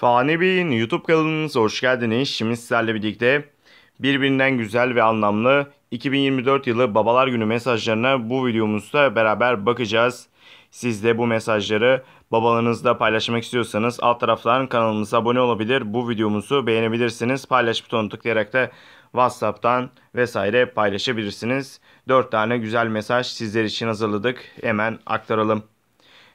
Fani Bey'in YouTube kanalımıza hoş geldiniz. Şimdi sizlerle birlikte birbirinden güzel ve anlamlı 2024 yılı Babalar Günü mesajlarına bu videomuzda beraber bakacağız. Siz de bu mesajları babalarınızla paylaşmak istiyorsanız alt taraftan kanalımıza abone olabilir. Bu videomuzu beğenebilirsiniz. Paylaş butonu tıklayarak da WhatsApp'tan vesaire paylaşabilirsiniz. 4 tane güzel mesaj sizler için hazırladık. Hemen aktaralım.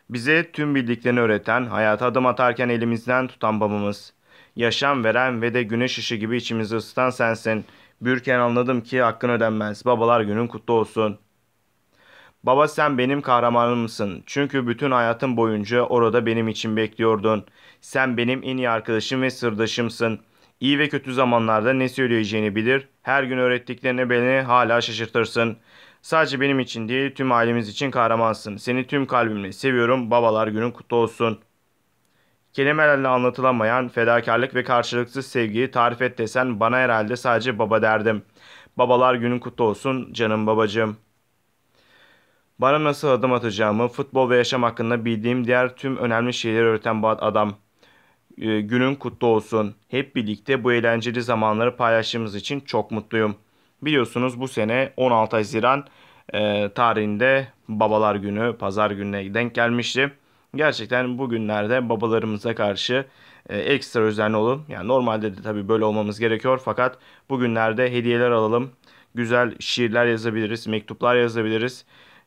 Bize tüm bildiklerini öğreten, hayata adım atarken elimizden tutan babamız. Yaşam veren ve de güneş ışığı gibi içimizi ısıtan sensin. Bürken anladım ki hakkın ödenmez. Babalar günün kutlu olsun. Baba sen benim kahramanımsın. Çünkü bütün hayatım boyunca orada benim için bekliyordun. Sen benim en iyi arkadaşım ve sırdaşımsın.'' İyi ve kötü zamanlarda ne söyleyeceğini bilir. Her gün öğrettiklerine beni hala şaşırtırsın. Sadece benim için değil tüm ailemiz için kahramansın. Seni tüm kalbimle seviyorum. Babalar günün kutlu olsun. Kelimelerle anlatılamayan fedakarlık ve karşılıksız sevgiyi tarif et desen bana herhalde sadece baba derdim. Babalar günün kutlu olsun canım babacığım. Bana nasıl adım atacağımı, futbol ve yaşam hakkında bildiğim diğer tüm önemli şeyleri öğreten bu adam. Ee, günün kutlu olsun. Hep birlikte bu eğlenceli zamanları paylaştığımız için çok mutluyum. Biliyorsunuz bu sene 16 Haziran e, tarihinde Babalar Günü, Pazar Günü'ne denk gelmişti. Gerçekten bu günlerde babalarımıza karşı e, ekstra özenli olun. Yani normalde de tabii böyle olmamız gerekiyor fakat bugünlerde hediyeler alalım. Güzel şiirler yazabiliriz, mektuplar yazabiliriz.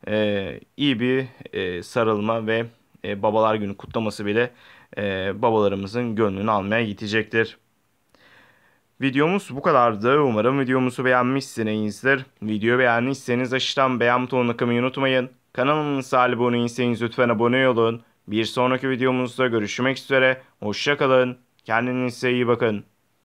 E, iyi bir e, sarılma ve e, Babalar Günü kutlaması bile e, babalarımızın gönlünü almaya gidecektir. Videomuz bu kadardı. Umarım videomuzu beğenmişsinizdir. Video beğendiyseniz aşağıdan beğen butonuna kımayı unutmayın. Kanalımıza abone değilseniz lütfen abone olun. Bir sonraki videomuzda görüşmek üzere. Hoşçakalın. Kendinize iyi bakın.